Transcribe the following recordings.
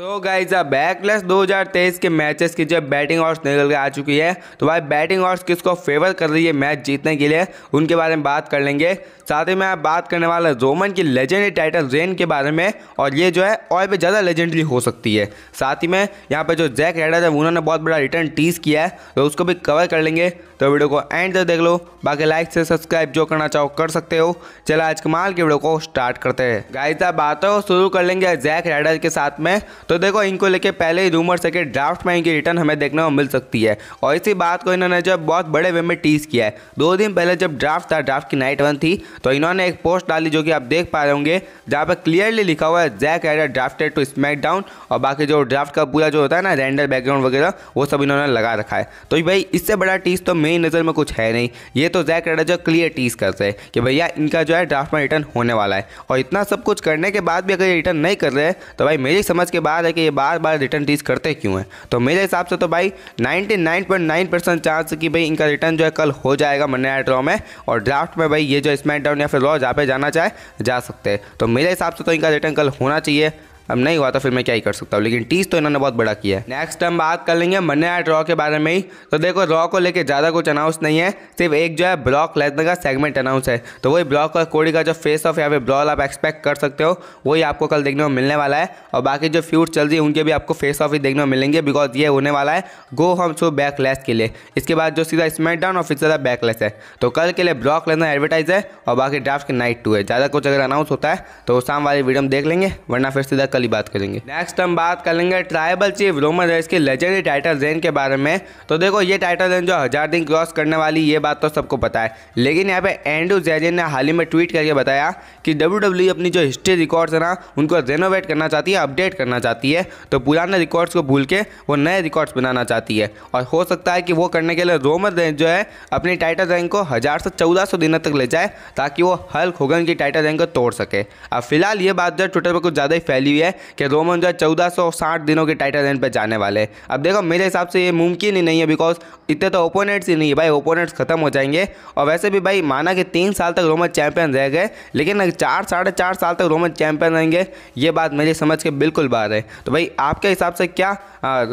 so guys अब backless 2023 के matches की जब बैटिंग ऑर्ड्स निकल के आ चुकी है तो भाई बैटिंग ऑर्ड्स किसको फेवर कर रही है मैच जीतने के लिए उनके बारे में बात कर लेंगे साथ ही मैं आप बात करने वाला रोमन की लेजेंडरी टाइटल रेन के बारे में और ये जो है और भी ज़्यादा लेजेंडरी हो सकती है साथ ही में यहाँ पर जो जैक रेडर है उन्होंने बहुत बड़ा रिटर्न टीस किया है तो उसको भी कवर कर लेंगे तो वीडियो को एंड तक देख लो बाकी लाइक से सब्सक्राइब जो करना चाहो कर सकते हो चला आज कमाल की वीडियो को स्टार्ट करते हैं गाइजा बातों शुरू कर लेंगे जैक रेडर के साथ में तो देखो इनको लेके पहले ही रूमर्स है कि ड्राफ्ट में इनकी रिटर्न हमें देखने को मिल सकती है और इसी बात को इन्होंने जब बहुत बड़े वे में टीज किया है दो दिन पहले जब ड्राफ्ट था ड्राफ्ट की नाइट वन थी तो इन्होंने एक पोस्ट डाली जो कि आप देख पा रहे होंगे जहाँ पर क्लियरली लिखा हुआ है जैक एडर ड्राफ्टेड टू डाउन और बाकी जो ड्राफ्ट का पूरा जो होता है ना रेंडर बैकग्राउंड वगैरह वो सब इन्होंने लगा रखा है तो भाई इससे बड़ा टीस तो मेरी नज़र में कुछ है नहीं ये तो जैक एडर जो क्लियर टीस करते हैं कि भैया इनका जो है ड्राफ्ट में रिटर्न होने वाला है और इतना सब कुछ करने के बाद भी अगर ये रिटर्न नहीं कर रहे तो भाई मेरी समझ के बाद बता है कि ये बार बार रिटर्न टीज करते क्यों हैं तो मेरे हिसाब से तो भाई 99.9 परसेंट चांस कि भाई इनका रिटर्न जो है कल हो जाएगा मन्ना ड्रॉ में और ड्राफ्ट में भाई ये जो स्मैक डाउन या फिर रॉ जहाँ पे जाना चाहे जा सकते हैं तो मेरे हिसाब से तो इनका रिटर्न कल होना चाहिए अब नहीं हुआ तो फिर मैं क्या ही कर सकता हूँ लेकिन टीज तो इन्होंने बहुत बड़ा किया है नेक्स्ट हम बात कर लेंगे मन्ने एट रॉ के बारे में ही तो देखो रॉ को लेकर ज़्यादा कुछ अनाउंस नहीं है सिर्फ एक जो है ब्लॉक लेने का सेगमेंट अनाउंस है तो वही ब्लॉक और कोडी का जो फेस ऑफ या फिर ब्रॉल आप एक्सपेक्ट कर सकते हो वही आपको कल देखने को मिलने वाला है और बाकी जो फ्यूट चल रही है उनके भी आपको फेस ऑफ ही देखने को मिलेंगे बिकॉज ये होने वाला है गो हम शो बैक के लिए इसके बाद जो सीधा डाउन और फिर सीधा बैकलेस है तो कल के लिए ब्लॉक लेना एडवर्टाइज है और बाकी ड्राफ्ट के नाइट टू है ज़्यादा कुछ अगर अनाउंस होता है तो शाम वाली वीडियो हम देख लेंगे वरना फिर सीधा कल वाली बात करेंगे नेक्स्ट हम बात करेंगे ट्राइबल चीफ रोमन रेस के लेजेंडरी टाइटल रेन के बारे में तो देखो ये टाइटल रेन जो हजार दिन क्रॉस करने वाली ये बात तो सबको पता है लेकिन यहाँ पे एंड्रू जैरियन ने हाल ही में ट्वीट करके बताया कि डब्ल्यू e अपनी जो हिस्ट्री रिकॉर्ड है ना उनको रेनोवेट करना चाहती है अपडेट करना चाहती है तो पुराने रिकॉर्ड्स को भूल के वो नए रिकॉर्ड्स बनाना चाहती है और हो सकता है कि वो करने के लिए रोमन रेन जो है अपनी टाइटल रैंक को हज़ार से चौदह सौ दिनों तक ले जाए ताकि वो हल्क होगन की टाइटल रैंक को तोड़ सके अब फिलहाल ये बात जो ट्विटर पर कुछ ज़्यादा ही फैली हुई हुई है कि रोमन जो है चौदह दिनों के टाइटल रेन पर जाने वाले हैं अब देखो मेरे हिसाब से ये मुमकिन ही नहीं है बिकॉज इतने तो ओपोनेंट्स ही नहीं है भाई ओपोनेंट्स खत्म हो जाएंगे और वैसे भी भाई माना कि तीन साल तक रोमन चैंपियन रह गए लेकिन चार साढ़े चार साल तक रोमन चैंपियन रहेंगे ये बात मेरी समझ के बिल्कुल बाहर है तो भाई आपके हिसाब से क्या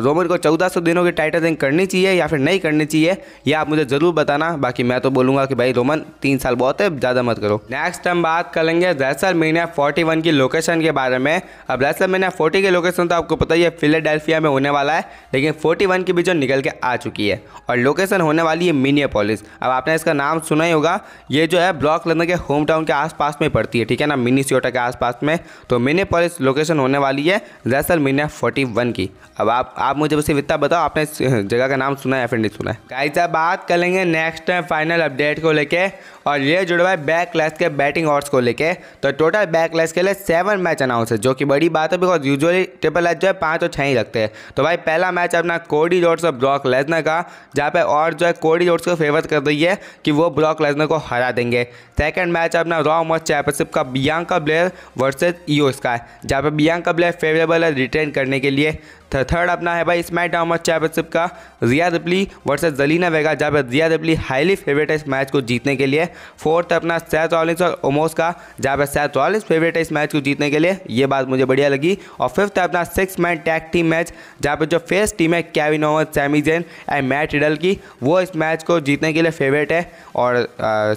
रोमन को चौदह दिनों की टाइटल रेन करनी चाहिए या फिर नहीं करनी चाहिए यह आप मुझे ज़रूर बताना बाकी मैं तो बोलूँगा कि भाई रोमन तीन साल बहुत है ज़्यादा मत करो नेक्स्ट हम बात करेंगे रेसल मीनिया फोर्टी की लोकेशन के बारे में लास्ट मैंने फोर्टी की लोकेशन तो आपको पता ही है फिलेडेल्फिया में होने वाला है लेकिन फोर्टी वन की भी जो निकल के आ चुकी है और लोकेशन होने वाली है मिनियापोलिस अब आपने इसका नाम सुना ही होगा ये जो है ब्लॉक लंदन के होम टाउन के आसपास में पड़ती है ठीक है ना मिनी सियोटा के आसपास में तो मिनियापोलिस लोकेशन होने वाली है दरअसल मीनिया फोर्टी वन की अब आप आप मुझे सिर्फ इतना बताओ आपने इस जगह का नाम सुना है या फिर नहीं सुना है गाइस अब बात कर लेंगे नेक्स्ट फाइनल अपडेट को लेके और ये जुड़वा है बैक के बैटिंग ऑर्ड्स को लेके तो टोटल बैक के लिए सेवन मैच अनाउंस है जो कि बड़ी बड़ी बात है बिकॉज यूजुअली ट्रिपल एच जो है पाँच और छः ही लगते हैं तो भाई पहला मैच अपना कोडी जोर्स और ब्रॉक लेजनर का जहाँ पे और जो है कोडी जोर्स को फेवर कर रही है कि वो ब्रॉक लेजनर को हरा देंगे सेकेंड मैच अपना रॉ और चैंपियनशिप का Bianca Belair versus IYO SKY जहाँ पे बियांका ब्लेयर फेवरेबल है रिटेन करने के लिए थर्ड अपना है भाई स्मैक डाउन और चैंपियनशिप का जिया दबली वर्सेज जलीना वेगा जहाँ पर जिया दबली हाईली फेवरेट है इस मैच को जीतने के लिए फोर्थ अपना सैथ रॉलिंग्स और ओमोस का जहाँ पर सैथ रॉलिंग्स फेवरेट है इस मैच को जीतने के लिए ये बात मुझे बढ़िया लगी और फिफ्थ है अपना six man tag team match जहाँ पे जो फर्स्ट टीम है कैविन ओवर Sami Zayn and Matt Riddle की वो इस मैच को जीतने के लिए फेवरेट है और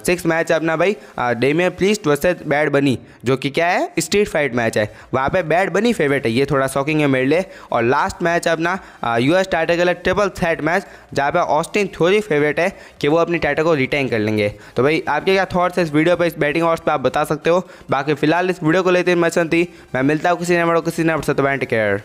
सिक्स मैच है अपना भाई डेमियर प्लीस्ट वर्सेज बैड बनी जो कि क्या है स्ट्रीट फाइट मैच है वहाँ पर बैड बनी फेवरेट है ये थोड़ा शॉकिंग है मेरे लिए और लास्ट मैच है अपना एस टाटा के लिए ट्रिपल थर्ट मैच जहाँ पे ऑस्टिन थोड़ी फेवरेट है कि वो अपनी टाटा को रिटेन कर लेंगे तो भाई आपके क्या थॉट्स है इस वीडियो पर इस बैटिंग ऑर्स पर आप बता सकते हो बाकी फिलहाल इस वीडियो को लेते हैं मैं मैं मिलता हूँ सिनेमा सिनेमा सिनेबाट सिनेमा तपाईँबाट केयर